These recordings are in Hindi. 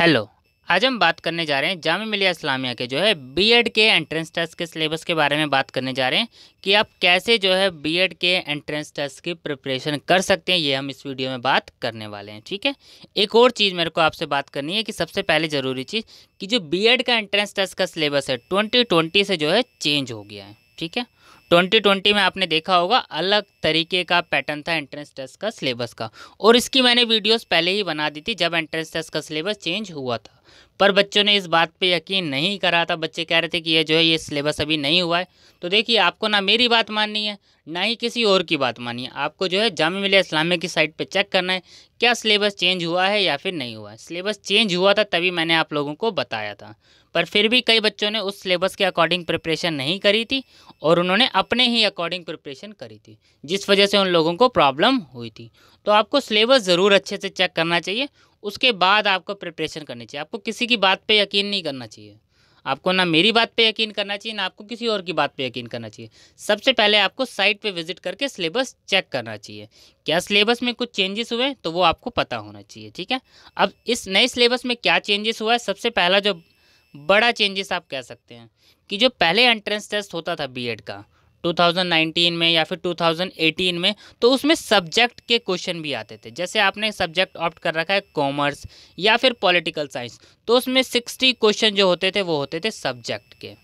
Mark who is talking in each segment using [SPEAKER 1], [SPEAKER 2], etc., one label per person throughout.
[SPEAKER 1] हेलो आज हम बात करने जा रहे हैं जाम मिलिया इस्लामिया के जो है बीएड के एंट्रेंस टेस्ट के सिलेबस के बारे में बात करने जा रहे हैं कि आप कैसे जो है बीएड के एंट्रेंस टेस्ट की प्रिपरेशन कर सकते हैं ये हम इस वीडियो में बात करने वाले हैं ठीक है एक और चीज़ मेरे को आपसे बात करनी है कि सबसे पहले ज़रूरी चीज़ कि जो बी का एंट्रेंस टेस्ट का सिलेबस है ट्वेंटी से जो है चेंज हो गया है ठीक है 2020 में आपने देखा होगा अलग तरीके का पैटर्न था एंट्रेंस टेस्ट का सिलेबस का और इसकी मैंने वीडियोस पहले ही बना दी थी जब एंट्रेंस टेस्ट का सिलेबस चेंज हुआ था पर बच्चों ने इस बात पे यकीन नहीं करा था बच्चे कह रहे थे कि ये जो है ये सिलेबस अभी नहीं हुआ है तो देखिए आपको ना मेरी बात माननी है ना ही किसी और की बात माननी है आपको जो है जाम मिले इस्लामे की साइट पर चेक करना है क्या सिलेबस चेंज हुआ है या फिर नहीं हुआ है सिलेबस चेंज हुआ था तभी मैंने आप लोगों को बताया था पर फिर भी कई बच्चों ने उस सिलेबस के अकॉर्डिंग प्रिपरेशन नहीं करी थी और उन्होंने अपने ही अकॉर्डिंग प्रिपरेशन करी थी जिस वजह से उन लोगों को प्रॉब्लम हुई थी तो आपको सिलेबस ज़रूर अच्छे से चेक करना चाहिए उसके बाद आपको प्रिपरेशन करनी चाहिए आपको किसी की बात पर यकीन नहीं करना चाहिए आपको ना मेरी बात पे यकीन करना चाहिए ना आपको किसी और की बात पे यकीन करना चाहिए सबसे पहले आपको साइट पे विजिट करके सिलेबस चेक करना चाहिए क्या सिलेबस में कुछ चेंजेस हुए तो वो आपको पता होना चाहिए ठीक है अब इस नए सिलेबस में क्या चेंजेस हुआ है सबसे पहला जो बड़ा चेंजेस आप कह सकते हैं कि जो पहले एंट्रेंस टेस्ट होता था बीएड का 2019 में या फिर 2018 में तो उसमें सब्जेक्ट के क्वेश्चन भी आते थे जैसे आपने सब्जेक्ट ऑप्ट कर रखा है कॉमर्स या फिर पॉलिटिकल साइंस तो उसमें 60 क्वेश्चन जो होते थे वो होते थे सब्जेक्ट के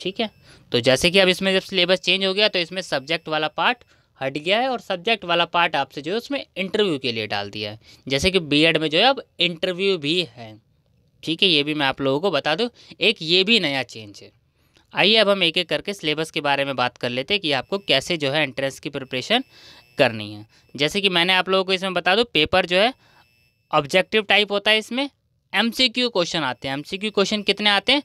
[SPEAKER 1] ठीक है तो जैसे कि अब इसमें जब सिलेबस चेंज हो गया तो इसमें सब्जेक्ट वाला पार्ट हट गया है और सब्जेक्ट वाला पार्ट आपसे जो है उसमें इंटरव्यू के लिए डाल दिया है जैसे कि बीएड में जो है अब इंटरव्यू भी है ठीक है ये भी मैं आप लोगों को बता दूँ एक ये भी नया चेंज है आइए अब हम एक एक करके सिलेबस के बारे में बात कर लेते हैं कि आपको कैसे जो है एंट्रेंस की प्रिपरेशन करनी है जैसे कि मैंने आप लोगों को इसमें बता दूँ पेपर जो है ऑब्जेक्टिव टाइप होता है इसमें क्यू क्वेश्चन आते हैं क्यू क्वेश्चन कितने आते हैं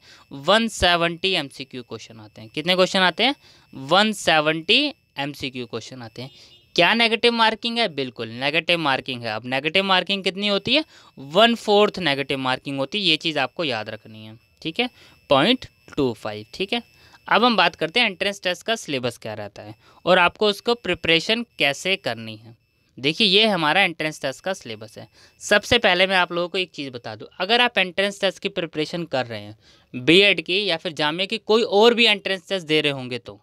[SPEAKER 1] वन सेवेंटी क्यू क्वेश्चन आते हैं कितने क्वेश्चन आते हैं वन सेवेंटी क्यू क्वेश्चन आते हैं क्या नेगेटिव मार्किंग है बिल्कुल नेगेटिव मार्किंग है अब नेगेटिव मार्किंग कितनी होती है वन फोर्थ नेगेटिव मार्किंग होती है ये चीज़ आपको याद रखनी है ठीक है पॉइंट टू फाइव ठीक है अब हम बात करते हैं एंट्रेंस टेस्ट का सिलेबस क्या रहता है और आपको उसको प्रिपरेशन कैसे करनी है देखिए ये हमारा एंट्रेंस टेस्ट का सिलेबस है सबसे पहले मैं आप लोगों को एक चीज़ बता दूँ अगर आप एंट्रेंस टेस्ट की प्रिपरेशन कर रहे हैं बी की या फिर जामे की कोई और भी एंट्रेंस टेस्ट दे रहे होंगे तो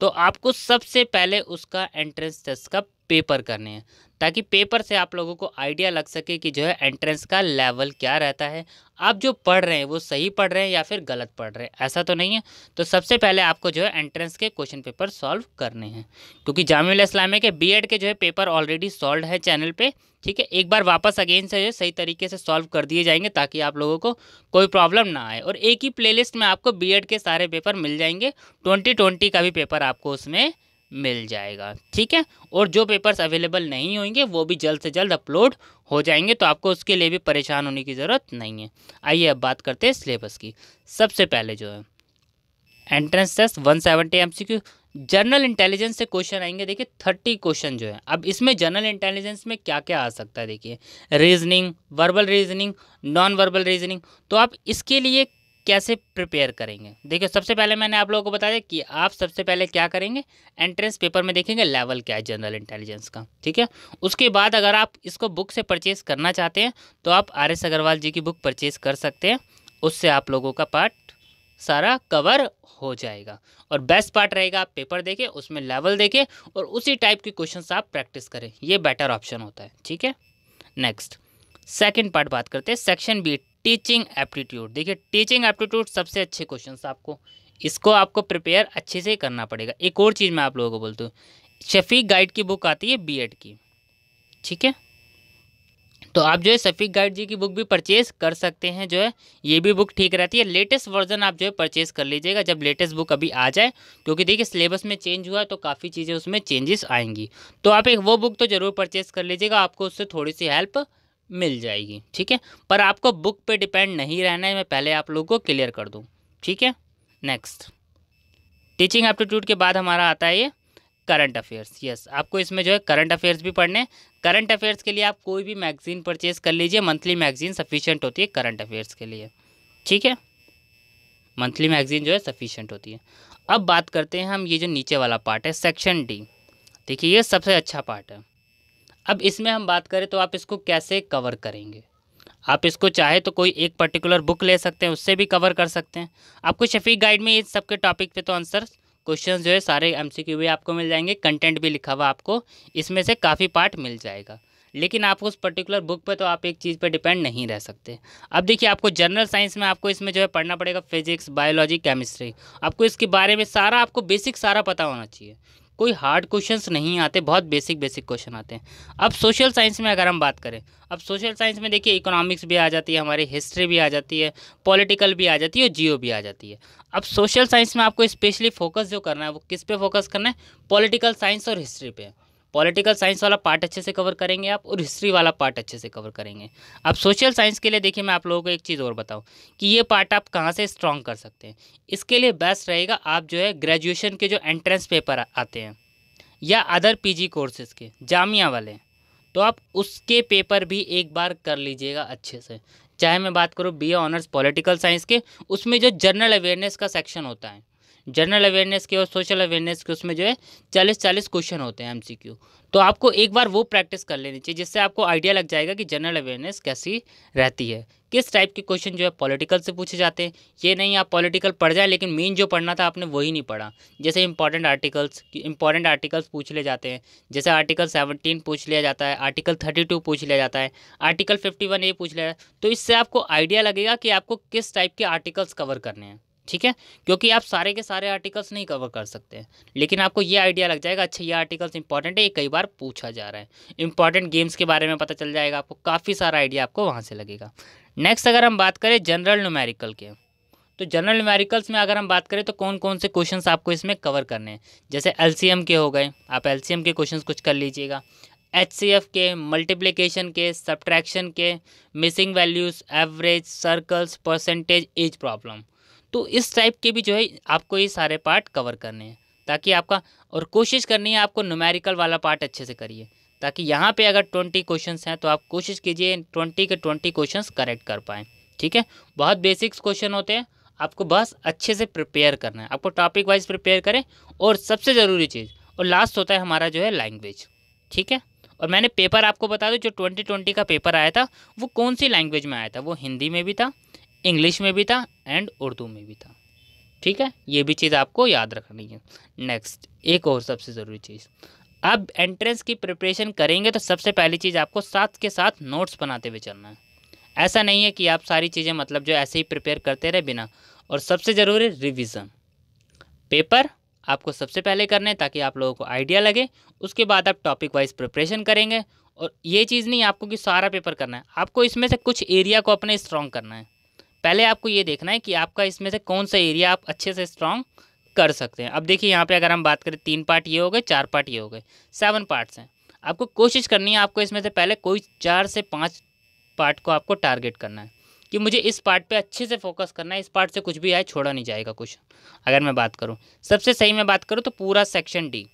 [SPEAKER 1] तो आपको सबसे पहले उसका एंट्रेंस टेस्ट का पेपर करने हैं ताकि पेपर से आप लोगों को आइडिया लग सके कि जो है एंट्रेंस का लेवल क्या रहता है आप जो पढ़ रहे हैं वो सही पढ़ रहे हैं या फिर गलत पढ़ रहे हैं ऐसा तो नहीं है तो सबसे पहले आपको जो है एंट्रेंस के क्वेश्चन पेपर सॉल्व करने हैं क्योंकि जामिया इस्लामिया के बीएड के जो है पेपर ऑलरेडी सॉल्व है चैनल पर ठीक है एक बार वापस अगेन से जो सही तरीके से सॉल्व कर दिए जाएंगे ताकि आप लोगों को कोई प्रॉब्लम ना आए और एक ही प्लेलिस्ट में आपको बीएड के सारे पेपर मिल जाएंगे ट्वेंटी ट्वेंटी का भी पेपर आपको उसमें मिल जाएगा ठीक है और जो पेपर्स अवेलेबल नहीं होंगे वो भी जल्द से जल्द अपलोड हो जाएंगे तो आपको उसके लिए भी परेशान होने की ज़रूरत नहीं है आइए अब बात करते हैं सिलेबस की सबसे पहले जो है entrance test one seventy M general intelligence से क्वेश्चन आएंगे देखिए थर्टी क्वेश्चन जो है अब इसमें जनरल इंटेलिजेंस में क्या क्या आ सकता है देखिए reasoning verbal reasoning non verbal reasoning तो आप इसके लिए कैसे प्रिपेयर करेंगे देखिए सबसे पहले मैंने आप लोगों को बताया कि आप सबसे पहले क्या करेंगे एंट्रेंस पेपर में देखेंगे लेवल क्या है जनरल इंटेलिजेंस का ठीक है उसके बाद अगर आप इसको बुक से परचेज करना चाहते हैं तो आप आर एस अग्रवाल जी की बुक परचेज कर सकते हैं उससे आप लोगों का पार्ट सारा कवर हो जाएगा और बेस्ट पार्ट रहेगा आप पेपर देखें उसमें लेवल देखें और उसी टाइप के क्वेश्चन आप प्रैक्टिस करें ये बेटर ऑप्शन होता है ठीक है नेक्स्ट सेकेंड पार्ट बात करते हैं सेक्शन बी टीचिंग एप्टीट्यूड देखिए टीचिंग एप्टीट्यूड सबसे अच्छे क्वेश्चन आपको इसको आपको प्रिपेयर अच्छे से करना पड़ेगा एक और चीज़ मैं आप लोगों को बोलती हूँ शफीक गाइड की बुक आती है बीएड की ठीक है तो आप जो है शफीक गाइड जी की बुक भी परचेज़ कर सकते हैं जो है ये भी बुक ठीक रहती है लेटेस्ट वर्जन आप जो है परचेज़ कर लीजिएगा जब लेटेस्ट बुक अभी आ जाए क्योंकि देखिए सिलेबस में चेंज हुआ तो काफ़ी चीज़ें उसमें चेंजेस आएंगी तो आप एक वो बुक तो ज़रूर परचेज़ कर लीजिएगा आपको उससे थोड़ी सी हेल्प मिल जाएगी ठीक है पर आपको बुक पे डिपेंड नहीं रहना है मैं पहले आप लोगों को क्लियर कर दूँ ठीक है नेक्स्ट टीचिंग एप्टीट्यूड के बाद हमारा आता है ये करंट अफेयर्स यस आपको इसमें जो है करंट अफेयर्स भी पढ़ने करंट अफेयर्स के लिए आप कोई भी मैगजीन परचेज कर लीजिए मंथली मैगजीन सफिशियंट होती है करंट अफेयर्स के लिए ठीक है मंथली मैगजीन जो है सफिशियंट होती है अब बात करते हैं हम ये जो नीचे वाला पार्ट है सेक्शन डी देखिए ये सबसे अच्छा पार्ट है अब इसमें हम बात करें तो आप इसको कैसे कवर करेंगे आप इसको चाहे तो कोई एक पर्टिकुलर बुक ले सकते हैं उससे भी कवर कर सकते हैं आपको शफीक गाइड में ये सबके टॉपिक पे तो आंसर क्वेश्चन जो है सारे एम भी आपको मिल जाएंगे कंटेंट भी लिखा हुआ आपको इसमें से काफ़ी पार्ट मिल जाएगा लेकिन आपको उस पर्टिकुलर बुक पे तो आप एक चीज़ पे डिपेंड नहीं रह सकते अब देखिए आपको जनरल साइंस में आपको इसमें जो है पढ़ना पड़ेगा फिजिक्स बायोलॉजी केमिस्ट्री आपको इसके बारे में सारा आपको बेसिक सारा पता होना चाहिए कोई हार्ड क्वेश्चंस नहीं आते बहुत बेसिक बेसिक क्वेश्चन आते हैं अब सोशल साइंस में अगर हम बात करें अब सोशल साइंस में देखिए इकोनॉमिक्स भी आ जाती है हमारी हिस्ट्री भी आ जाती है पॉलिटिकल भी आ जाती है और जियो भी आ जाती है अब सोशल साइंस में आपको स्पेशली फोकस जो करना है वो किस पे फोकस करना है पॉलिटिकल साइंस और हिस्ट्री पर पॉलिटिकल साइंस वाला पार्ट अच्छे से कवर करेंगे आप और हिस्ट्री वाला पार्ट अच्छे से कवर करेंगे आप सोशल साइंस के लिए देखिए मैं आप लोगों को एक चीज़ और बताऊँ कि ये पार्ट आप कहाँ से स्ट्रॉन्ग कर सकते हैं इसके लिए बेस्ट रहेगा आप जो है ग्रेजुएशन के जो एंट्रेंस पेपर आते हैं या अदर पी कोर्सेज़ के जामिया वाले तो आप उसके पेपर भी एक बार कर लीजिएगा अच्छे से चाहे मैं बात करूँ बी ऑनर्स पॉलिटिकल साइंस के उसमें जो जनरल अवेयरनेस का सेक्शन होता है जनरल अवेयरनेस के और सोशल अवेयरनेस के उसमें जो है चालीस चालीस क्वेश्चन होते हैं एमसीक्यू तो आपको एक बार वो प्रैक्टिस कर लेनी चाहिए जिससे आपको आइडिया लग जाएगा कि जनरल अवेयरनेस कैसी रहती है किस टाइप के क्वेश्चन जो है पॉलिटिकल से पूछे जाते हैं ये नहीं आप पॉलिटिकल पढ़ जाए लेकिन मेन जो पढ़ना था आपने वही नहीं पढ़ा जैसे इंपॉर्टेंट आर्टिकल्स इंपॉर्टेंट आर्टिकल्स पूछ ले जाते हैं जैसे आर्टिकल सेवनटीन पूछ लिया जाता है आर्टिकल थर्टी टू पूछ लिया जाता है आर्टिकल फिफ्टी वन ये पूछ लिया जाता है तो इससे आपको आइडिया लगेगा कि आपको किस टाइप के आर्टिकल्स कवर करने हैं ठीक है क्योंकि आप सारे के सारे आर्टिकल्स नहीं कवर कर सकते हैं लेकिन आपको ये आइडिया लग जाएगा अच्छा ये आर्टिकल्स इंपॉर्टेंट है ये कई बार पूछा जा रहा है इंपॉर्टेंट गेम्स के बारे में पता चल जाएगा आपको काफ़ी सारा आइडिया आपको वहाँ से लगेगा नेक्स्ट अगर हम बात करें जनरल न्यूमेरिकल के तो जनरल न्यूमेरिकल्स में अगर हम बात करें तो कौन कौन से क्वेश्चंस आपको इसमें कवर करने हैं जैसे एलसीएम के हो गए आप एलसीएम के क्वेश्चंस कुछ कर लीजिएगा एच के मल्टीप्लिकेशन के सब्ट्रैक्शन के missing values average circles percentage age problem तो इस टाइप के भी जो है आपको ये सारे पार्ट कवर करने हैं ताकि आपका और कोशिश करनी है आपको न्यूमेरिकल वाला पार्ट अच्छे से करिए ताकि यहाँ पे अगर ट्वेंटी क्वेश्चंस हैं तो आप कोशिश कीजिए ट्वेंटी के ट्वेंटी क्वेश्चंस करेक्ट कर पाएँ ठीक है बहुत बेसिक्स क्वेश्चन होते हैं आपको बस अच्छे से प्रिपेयर करना है आपको टॉपिक वाइज प्रिपेयर करें और सबसे ज़रूरी चीज़ और लास्ट होता है हमारा जो है लैंग्वेज ठीक है और मैंने पेपर आपको बता दूँ जो ट्वेंटी ट्वेंटी का पेपर आया था वो कौन सी लैंग्वेज में आया था वो हिंदी में भी था इंग्लिश में भी था एंड उर्दू में भी था ठीक है ये भी चीज़ आपको याद रखनी है नेक्स्ट एक और सबसे ज़रूरी चीज़ आप एंट्रेंस की प्रिपरेशन करेंगे तो सबसे पहली चीज़ आपको साथ के साथ नोट्स बनाते हुए चलना है ऐसा नहीं है कि आप सारी चीज़ें मतलब जो ऐसे ही प्रिपेयर करते रहे बिना और सबसे ज़रूरी रिविज़न पेपर आपको सबसे पहले करने ताकि आप लोगों को आइडिया लगे उसके बाद आप टॉपिक वाइज प्रिपरेशन करेंगे और ये चीज़ नहीं आपको कि सारा पेपर करना है आपको इसमें से कुछ एरिया को अपने स्ट्रॉन्ग करना है पहले आपको ये देखना है कि आपका इसमें से कौन सा एरिया आप अच्छे से स्ट्रॉन्ग कर सकते हैं अब देखिए यहाँ पे अगर हम बात करें तीन पार्ट ये हो गए चार पार्ट ये हो गए सेवन पार्ट्स हैं आपको कोशिश करनी है आपको इसमें से पहले कोई चार से पाँच पार्ट को आपको टारगेट करना है कि मुझे इस पार्ट पे अच्छे से फोकस करना है इस पार्ट से कुछ भी आए छोड़ा नहीं जाएगा कुछ अगर मैं बात करूँ सबसे सही में बात करूँ तो पूरा सेक्शन डी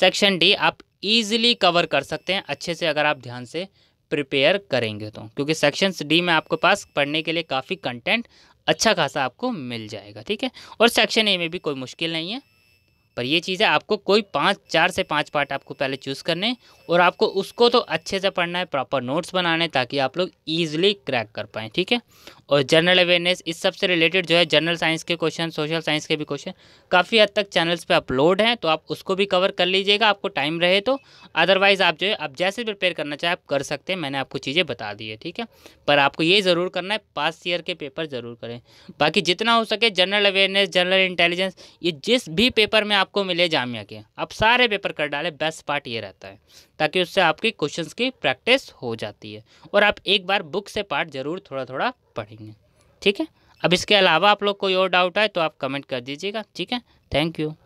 [SPEAKER 1] सेक्शन डी आप ईजिली कवर कर सकते हैं अच्छे से अगर आप ध्यान से प्रिपेयर करेंगे तो क्योंकि सेक्शन डी में आपके पास पढ़ने के लिए काफ़ी कंटेंट अच्छा खासा आपको मिल जाएगा ठीक है और सेक्शन ए में भी कोई मुश्किल नहीं है पर ये चीज़ है आपको कोई पाँच चार से पाँच पार्ट आपको पहले चूज़ करने और आपको उसको तो अच्छे से पढ़ना है प्रॉपर नोट्स बनाने ताकि आप लोग ईजिली क्रैक कर पाएँ ठीक है और जनरल अवेयरनेस इस सब से रिलेटेड जो है जनरल साइंस के क्वेश्चन सोशल साइंस के भी क्वेश्चन काफ़ी हद तक चैनल्स पे अपलोड हैं तो आप उसको भी कवर कर लीजिएगा आपको टाइम रहे तो अदरवाइज़ आप जो है आप जैसे प्रिपेयर करना चाहे आप कर सकते हैं मैंने आपको चीज़ें बता दी है ठीक है पर आपको ये ज़रूर करना है पास ईयर के पेपर ज़रूर करें बाकी जितना हो सके जनरल अवेयरनेस जनरल इंटेलिजेंस ये जिस भी पेपर में आपको मिले जामिया के आप सारे पेपर कर डाले बेस्ट पार्ट ये रहता है ताकि उससे आपकी क्वेश्चन की प्रैक्टिस हो जाती है और आप एक बार बुक से पार्ट ज़रूर थोड़ा थोड़ा पढ़ेंगे ठीक है अब इसके अलावा आप लोग कोई और डाउट आए तो आप कमेंट कर दीजिएगा ठीक है थैंक यू